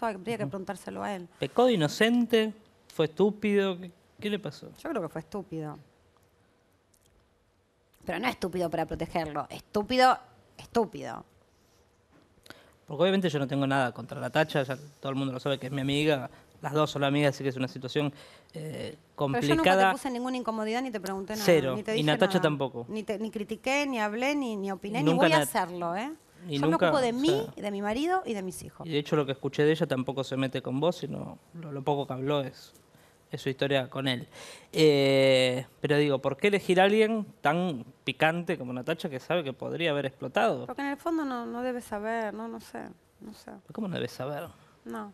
Tenía que preguntárselo a él. ¿Pecó de inocente? ¿Fue estúpido? ¿Qué, le pasó? Yo creo que fue estúpido. Pero no estúpido para protegerlo. Estúpido, estúpido. Porque obviamente yo no tengo nada contra Natacha tacha, ya todo el mundo lo sabe que es mi amiga, las dos son amigas, así que es una situación complicada. Eh, Pero yo nunca te puse ninguna incomodidad ni te pregunté nada. Cero. y Natacha tampoco. Ni, ni critiqué, ni hablé, ni, ni opiné, ni voy a hacerlo, ¿eh? Yo me ocupo de mí, de mi marido y de mis hijos. Y de hecho lo que escuché de ella tampoco se mete con vos, sino lo, poco que habló es, su historia con él. Eh, pero digo, ¿por qué elegir a alguien tan picante como Natacha que sabe que podría haber explotado? Porque en el fondo no, debe saber, no, sé, no ¿Cómo no debe saber? No.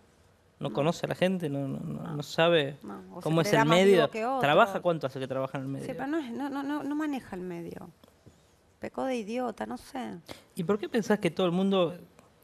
No, conoce a la gente, no, no, sabe cómo es el medio. ¿Trabaja cuánto hace que trabaja en el medio? Sí, no, no, no, no maneja el medio pecó de idiota, no sé. ¿Y por qué pensás que todo el mundo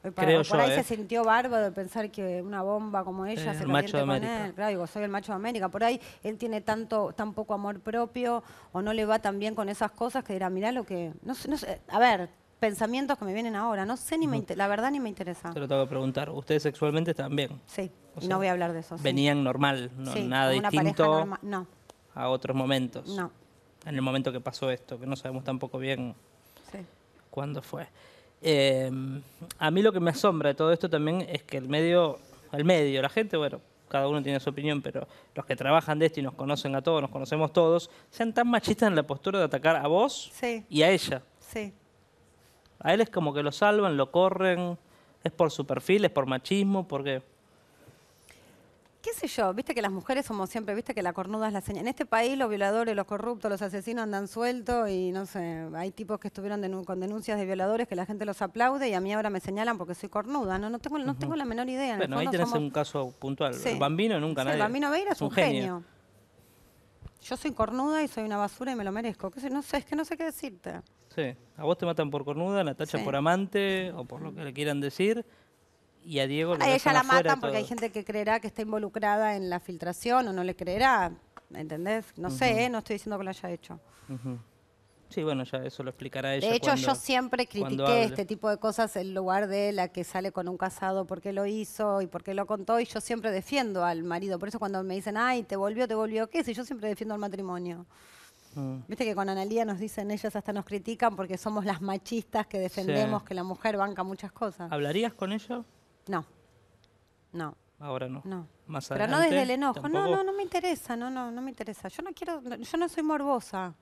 creo eh, Creo por ahí eh? se sintió bárbaro de pensar que una bomba como ella El eh, se macho de América. Claro, digo, soy el macho de América. Por ahí él tiene tanto, tan poco amor propio o no le va tan bien con esas cosas que dirá, mirá lo que... No, sé, no sé. A ver, pensamientos que me vienen ahora. No sé, ni me la verdad ni me interesa. Te lo tengo que preguntar. ¿Ustedes sexualmente están bien? Sí, no voy a hablar de eso. ¿Venían normal? No, sí, ¿Nada distinto? No. ¿A otros momentos? No en el momento que pasó esto, que no sabemos tampoco bien cuándo fue. Em, a mí lo que me asombra de todo esto también es que el medio, el medio, la gente, bueno, cada uno tiene su opinión, pero los que trabajan de esto y nos conocen a todos, nos conocemos todos, sean tan machistas en la postura de atacar a vos y a ella. A él es como que lo salvan, lo corren, es por su perfil, es por machismo, porque yo, viste que las mujeres somos siempre, viste que la cornuda es la señal. En este país los violadores, los corruptos, los asesinos andan sueltos y no sé, hay tipos que estuvieron con denuncias de violadores que la gente los aplaude y a mí ahora me señalan porque soy cornuda. No, no tengo, no tengo la menor idea. Bueno, ahí tenés un caso puntual. Sí. bambino nunca sí, canal bambino Veira es un, genio. Yo soy cornuda y soy una basura y me lo merezco. que No sé, es que no sé qué decirte. Sí, a vos te matan por cornuda, la tachan por amante o por lo que le quieran decir y a Diego lo a ella la matan porque hay gente que creerá que está involucrada en la filtración o no le creerá, ¿entendés? No sé, no estoy diciendo que lo haya hecho. Sí, bueno, ya eso lo explicará ella. De hecho, yo siempre critiqué este tipo de cosas en lugar de la que sale con un casado porque lo hizo y por qué lo contó, y yo siempre defiendo al marido. Por eso cuando me dicen, ay, te volvió, te volvió, ¿qué? Si yo siempre defiendo al matrimonio. Mm. Viste que con Analía nos dicen, ellas hasta nos critican porque somos las machistas que defendemos que la mujer banca muchas cosas. ¿Hablarías con ellos? No. No. Ahora no. No. Más Pero no desde el enojo. No, no, no me interesa. No, no, no me interesa. Yo no quiero. Yo no soy morbosa.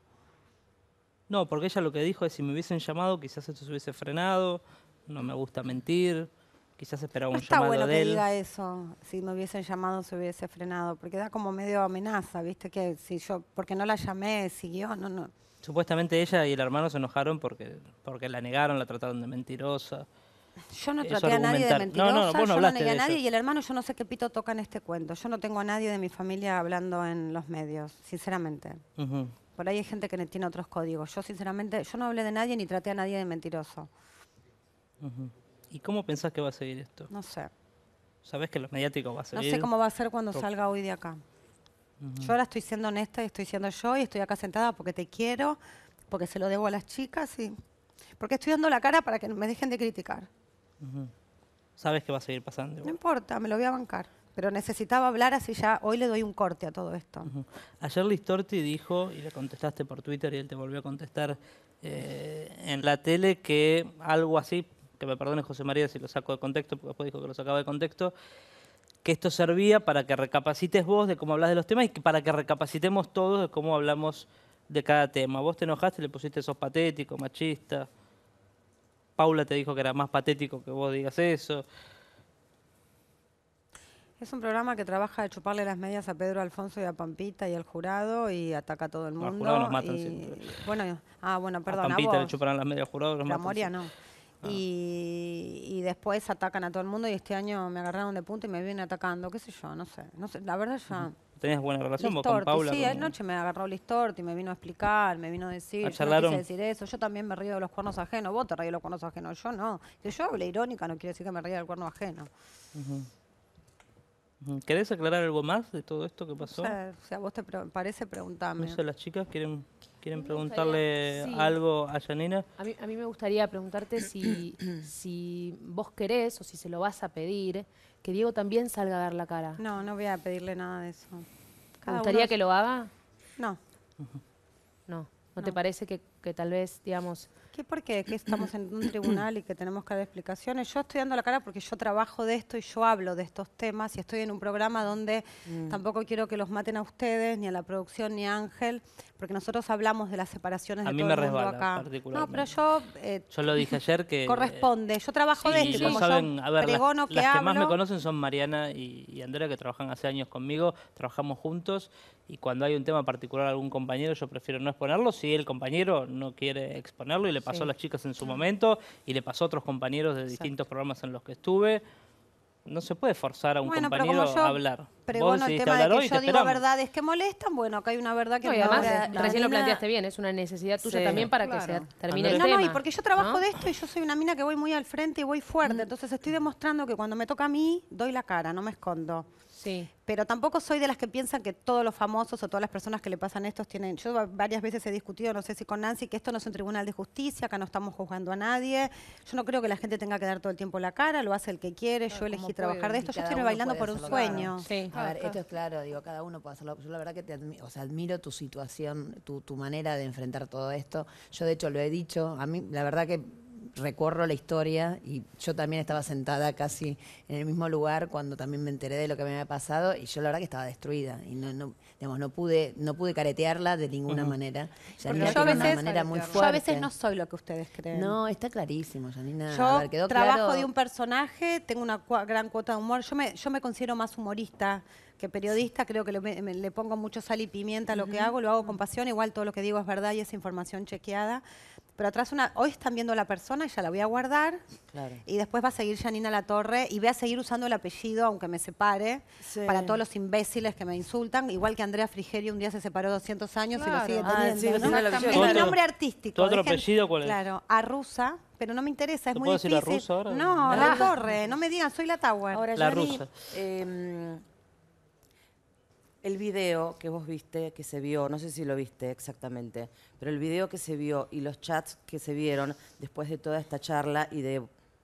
No, porque ella lo que dijo es: si me hubiesen llamado, quizás esto se hubiese frenado. No me gusta mentir. Quizás esperaba no un está bueno que diga eso. Si me hubiesen llamado, se hubiese frenado. Porque da como medio amenaza, ¿viste? Que si yo. Porque no la llamé, siguió. No, no. Supuestamente ella y el hermano se enojaron porque, porque la negaron, la trataron de mentirosa. Yo no traté a nadie de mentirosa, yo no a nadie y el hermano yo no sé qué pito toca en este cuento. Yo no tengo a nadie de mi familia hablando en los medios, sinceramente. Por ahí hay gente que tiene otros códigos. Yo sinceramente, yo no hablé de nadie ni traté a nadie de mentiroso. ¿Y cómo pensás que va a seguir esto? No sé. ¿Sabés que los mediáticos va a seguir? No sé cómo va a ser cuando salga hoy de acá. Yo ahora estoy siendo honesta y estoy siendo yo y estoy acá sentada porque te quiero, porque se lo debo a las chicas y porque estoy dando la cara para que me dejen de criticar. Sabes que va a seguir pasando. No importa, me lo voy a bancar. Pero necesitaba hablar así ya, hoy le doy un corte a todo esto. Ayer Listorti dijo, y le contestaste por Twitter y él te volvió a contestar eh, en la tele, que algo así, que me perdone José María si lo saco de contexto, porque después dijo que lo sacaba de contexto, que esto servía para que recapacites vos de cómo hablas de los temas y para que recapacitemos todos de cómo hablamos de cada tema. Vos te enojaste, le pusiste sos patético, machista. Paula te dijo que era más patético que vos digas eso. Es un programa que trabaja de chuparle las medias a Pedro Alfonso y a Pampita y al jurado y ataca a todo el mundo. y... Bueno, ah, bueno, perdón. Pampita le chuparán las medias al jurado, La Moria no. Y, después atacan a todo el mundo y este año me agarraron de punta y me vienen atacando, qué sé yo, no sé. No sé la verdad ya... ¿Tenés buena relación vos con Paula? Sí, anoche me agarró y me vino a explicar, me vino a decir, yo no quise decir eso, yo también me río de los cuernos ajenos, vos te ríes de los cuernos ajenos, yo no. Que yo hablé irónica no quiere decir que me ría del cuerno ajeno. ¿Querés aclarar algo más de todo esto que pasó? o sea, vos te parece preguntarme. No las chicas quieren, quieren preguntarle algo a Yanina? A mí, a mí me gustaría preguntarte si, si vos querés o si se lo vas a pedir que Diego también salga a dar la cara. No, no voy a pedirle nada de eso. ¿Te gustaría que lo haga? No. No. ¿No, te parece que, que tal vez, digamos, porque Que estamos en un tribunal y que tenemos que dar explicaciones. Yo estoy dando la cara porque yo trabajo de esto y yo hablo de estos temas y estoy en un programa donde mm. tampoco quiero que los maten a ustedes, ni a la producción, ni a Ángel, porque nosotros hablamos de las separaciones a de todo me el mundo acá. No, pero yo... Eh, yo lo dije ayer que... Corresponde, yo trabajo de esto y este, como saben, a ver, las, que más me conocen son Mariana y, Andrea, que trabajan hace años conmigo, trabajamos juntos y cuando hay un tema particular a algún compañero yo prefiero no exponerlo si el compañero no quiere exponerlo y le pasa pasó a las chicas en su momento y le pasó a otros compañeros de distintos programas en los que estuve. No se puede forzar a un compañero a hablar. Pero bueno, el tema de que yo digo verdades que molestan, bueno, acá hay una verdad que no, además, recién lo planteaste bien, es una necesidad tuya también para que se termine el tema. No, y porque yo trabajo de esto y yo soy una mina que voy muy al frente y voy fuerte, entonces estoy demostrando que cuando me toca a mí, doy la cara, no me escondo. Sí. Pero tampoco soy de las que piensan que todos los famosos o todas las personas que le pasan esto tienen. Yo varias veces he discutido, no sé si con Nancy, que esto no es un tribunal de justicia, que no estamos juzgando a nadie. Yo no creo que la gente tenga que dar todo el tiempo la cara, lo hace el que quiere. yo elegí trabajar de esto. Yo estoy bailando por un sueño. Sí. A ver, esto es claro, digo, cada uno puede hacerlo. Yo la verdad que te admiro, admiro tu situación, tu, tu manera de enfrentar todo esto. Yo, de hecho, lo he dicho. A mí, la verdad que recorro la historia y yo también estaba sentada casi en el mismo lugar cuando también me enteré de lo que me había pasado y yo la verdad que estaba destruida y no, no digamos, no pude no pude caretearla de ninguna manera. Yanina una manera muy fuerte. Yo a veces no soy lo que ustedes creen. No, está clarísimo, Janina. Yo trabajo de un personaje, tengo una gran cuota de humor. Yo me, yo me considero más humorista que periodista, creo que le, pongo mucho sal y pimienta a lo que hago, lo hago con pasión, igual todo lo que digo es verdad y es información chequeada. Pero atrás una, hoy están viendo a la persona y ya la voy a guardar. Y después va a seguir Janina La Torre y voy a seguir usando el apellido, aunque me separe, para todos los imbéciles que me insultan. Igual que Andrea Frigerio un día se separó 200 años y lo sigue ah, teniendo. Es mi nombre artístico. ¿Tu otro apellido cuál es? Claro, rusa, pero no me interesa, es muy difícil. Decir la rusa ahora? No, la torre, no me digan, soy la tower. la rusa el video que vos viste, que se vio, no sé si lo viste exactamente, pero el video que se vio y los chats que se vieron después de toda esta charla y de,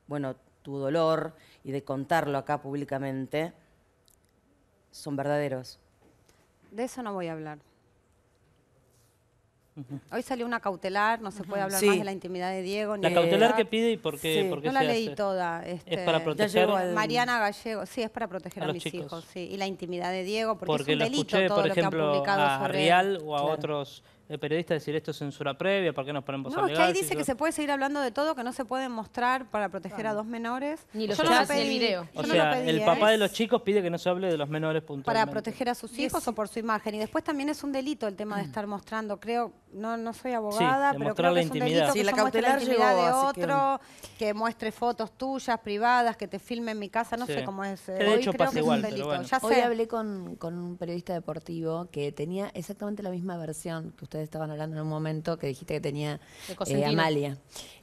bueno, tu dolor y de contarlo acá públicamente, son verdaderos. De eso no voy a hablar. Hoy salió una cautelar, no se puede hablar más de la intimidad de Diego. la cautelar que pide y por qué, sí. no la leí toda. es este, para proteger. a Mariana Gallego, sí, es para proteger a, mis hijos. Y la intimidad de Diego, porque, es un delito todo por ejemplo, publicado a Real o a otros el periodista decir esto es censura previa, ¿por qué nos ponemos no, a No, es que ahí dice que se puede seguir hablando de todo, que no se puede mostrar para proteger a dos menores. Ni los yo lo el video. O sea, el ¿eh? papá de los chicos pide que no se hable de los menores puntualmente. Para proteger a sus hijos o por su imagen. Y después también es un delito el tema de estar mostrando, creo, no no soy abogada, pero creo que es un delito la cautelar la intimidad de otro, que... muestre fotos tuyas, privadas, que te filme en mi casa, no sé cómo es. Eh, de Hoy creo que es un delito. Hoy hablé con un periodista deportivo que tenía exactamente la misma versión que usted estaban hablando en un momento que dijiste que tenía eh, Amalia.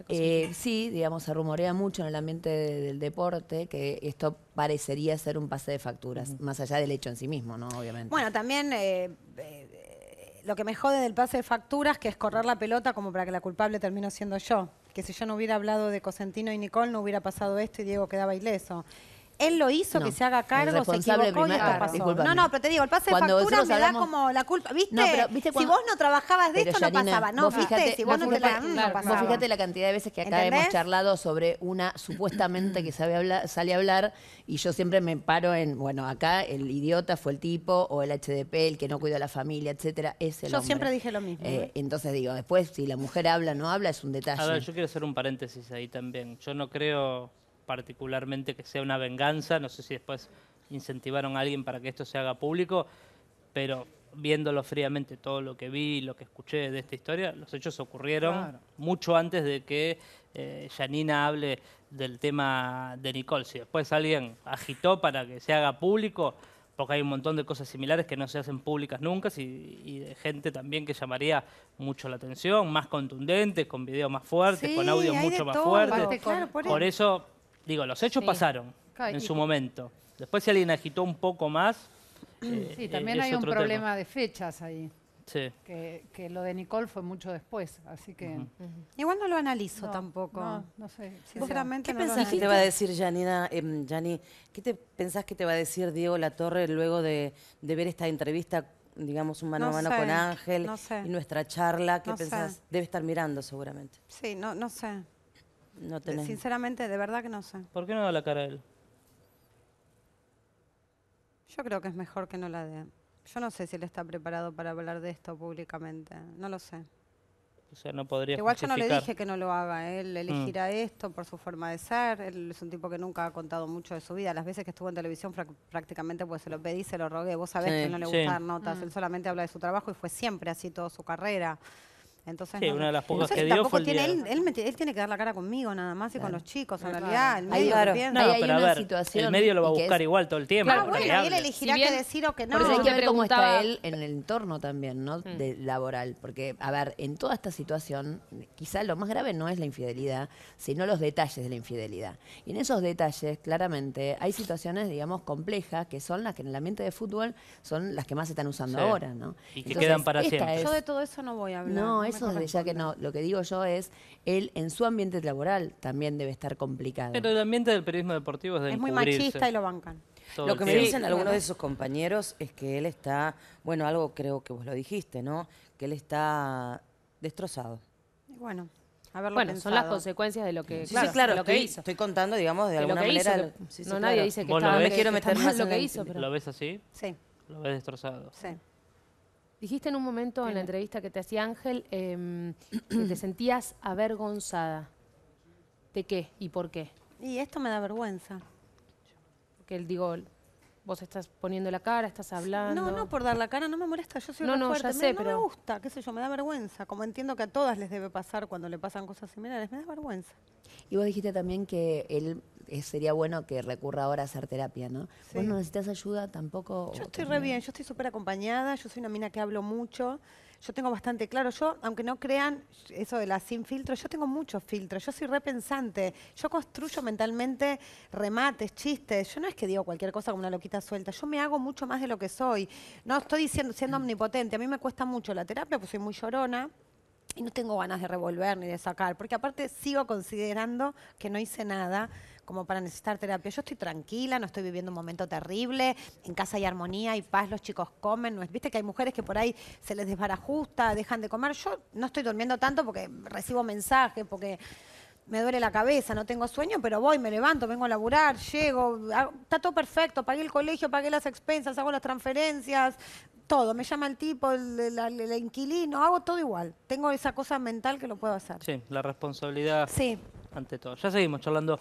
Eh, sí, digamos, se rumorea mucho en el ambiente del deporte que esto parecería ser un pase de facturas, más allá del hecho en sí mismo, ¿no? Obviamente. Bueno, también eh, lo que me jode del pase de facturas que es correr la pelota como para que la culpable termine siendo yo. Que si yo no hubiera hablado de Cosentino y Nicole no hubiera pasado esto y Diego quedaba ileso él lo hizo que se haga cargo, se equivocó ah, No, no, pero te digo, el pase de factura me da como la culpa. ¿Viste? Si vos no trabajabas de esto, no pasaba. No, fíjate, si vos no, la... Mm, no fíjate la cantidad de veces que acá hemos charlado sobre una supuestamente que sabe sale a hablar y yo siempre me paro en, bueno, acá el idiota fue el tipo o el HDP, el que no cuida a la familia, etcétera, Yo siempre dije lo mismo. Eh, entonces digo, después si la mujer habla o no habla es un detalle. A yo quiero hacer un paréntesis ahí también. Yo no creo particularmente que sea una venganza, no sé si después incentivaron a alguien para que esto se haga público, pero viéndolo fríamente todo lo que vi, lo que escuché de esta historia, los hechos ocurrieron mucho antes de que eh, Janina hable del tema de Nicole. Si después alguien agitó para que se haga público, porque hay un montón de cosas similares que no se hacen públicas nunca y, de gente también que llamaría mucho la atención, más contundente, con videos más fuertes, con audio mucho más fuerte. por eso Digo, los hechos pasaron en su momento. Después si alguien agitó un poco más... sí, eh, también e- hay un problema de fechas ahí. Sí. Que, lo de Nicole fue mucho después, así que... Igual no lo analizo no, tampoco. No, no sé. ¿Qué pensás que te va a decir, Janina, eh, ¿Qué te pensás que te va a decir Diego Latorre luego de, ver esta entrevista, digamos, un mano a mano con Ángel? Y nuestra charla, ¿qué pensás? Debe estar mirando seguramente. Sí, no, no sé no eh, Sinceramente, de verdad que no sé. ¿Por qué no da la cara a él? Yo creo que es mejor que no la dé. Yo no sé si él está preparado para hablar de esto públicamente. No lo sé. O sea, no podría Igual yo no le dije que no lo haga. ¿eh? Él elegirá mm. esto por su forma de ser. Él es un tipo que nunca ha contado mucho de su vida. Las veces que estuvo en televisión prácticamente pues se lo pedí, se lo rogué. Vos sabés que no le gusta gustan notas. Mm. Él solamente habla de su trabajo y fue siempre así toda su carrera. Entonces, sí, una de las pocas que dio fue el tiene, él, él, tiene que dar la cara conmigo nada más y con los chicos, en realidad. El medio no, hay situación el medio lo va a buscar igual todo el tiempo. Claro, bueno, él elegirá que decir o que no. Pero hay que ver cómo está él en el entorno también, ¿no? Mm. De laboral. Porque, a ver, en toda esta situación, quizá lo más grave no es la infidelidad, sino los detalles de la infidelidad. Y en esos detalles, claramente, hay situaciones, digamos, complejas que son las que en el ambiente de fútbol son las que más se están usando ahora, ¿no? Y que quedan para siempre. Yo de todo eso no voy a hablar eso ya que no. Lo que digo yo es, él en su ambiente laboral también debe estar complicado. Pero el ambiente del periodismo deportivo es de Es muy machista y lo bancan. lo que me dicen algunos de sus compañeros es que él está, bueno, algo creo que vos lo dijiste, ¿no? Que él está destrozado. bueno, bueno, son las consecuencias de lo que, claro, lo que hizo. Estoy contando, digamos, de, alguna manera. no, nadie dice que estaba. me quiero meter lo que hizo. ¿Lo ves así? Sí. Lo ves destrozado. Sí. Dijiste en un momento en la entrevista que te hacía Ángel em, que te sentías avergonzada. ¿De qué y por qué? Y esto me da vergüenza. Porque él digo, vos estás poniendo la cara, estás hablando. No, no por dar la cara, no me molesta, yo soy no, no, fuerte. Ya sé, no me gusta, qué sé yo, me da vergüenza. Como entiendo que a todas les debe pasar cuando le pasan cosas similares, me da vergüenza. Y vos dijiste también que él eh, sería bueno que recurra ahora a hacer terapia, ¿no? Vos no necesitas ayuda tampoco. Yo estoy re bien, yo estoy súper acompañada, yo soy una mina que hablo mucho. Yo tengo bastante claro, yo, aunque no crean eso de la sin filtro, yo tengo muchos filtros, yo soy repensante, yo construyo mentalmente remates, chistes, yo no es que digo cualquier cosa como una loquita suelta, yo me hago mucho más de lo que soy. No estoy diciendo, siendo mm. omnipotente, a mí me cuesta mucho la terapia, porque soy muy llorona, y no tengo ganas de revolver ni de sacar, porque aparte sigo considerando que no hice nada como para necesitar terapia. Yo estoy tranquila, no estoy viviendo un momento terrible, en casa hay armonía y paz, los chicos comen, ¿no? viste que hay mujeres que por ahí se les desbarajusta, dejan de comer. Yo no estoy durmiendo tanto porque recibo mensajes, porque me duele la cabeza, no tengo sueño, pero voy, me levanto, vengo a laburar, llego, está todo perfecto, pagué el colegio, pagué las expensas, hago las transferencias, todo, me llama el tipo, el, el, inquilino, hago todo igual. Tengo esa cosa mental que lo puedo hacer. Sí, la responsabilidad sí. ante todo. Ya seguimos charlando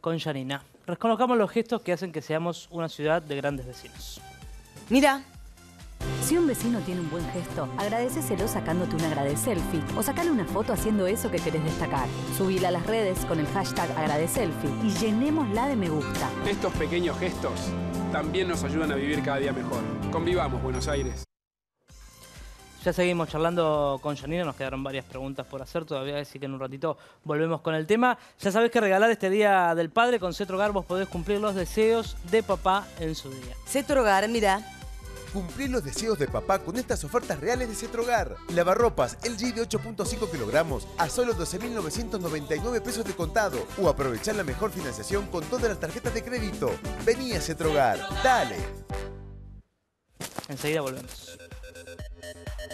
con Yanina. Reconozcamos los gestos que hacen que seamos una ciudad de grandes vecinos. Mira, si un vecino tiene un buen gesto, agradeceselo sacándote un selfie o sacale una foto haciendo eso que querés destacar. Subila a las redes con el hashtag agrade-selfie. y llenémosla de me gusta. Estos pequeños gestos también nos ayudan a vivir cada día mejor. Convivamos, Buenos Aires. Ya seguimos charlando con Janina, nos quedaron varias preguntas por hacer todavía, así que en un ratito volvemos con el tema. Ya sabes que regalar este Día del Padre con Cetrogar vos podés cumplir los deseos de papá en su día. Cetrogar, mira. Cumplir los deseos de papá con estas ofertas reales de Cetrogar. Lavarropas LG de 8.5 kilogramos a solo 12.999 pesos de contado o aprovechar la mejor financiación con todas las tarjetas de crédito. Vení a Cetrogar, dale. Enseguida volvemos.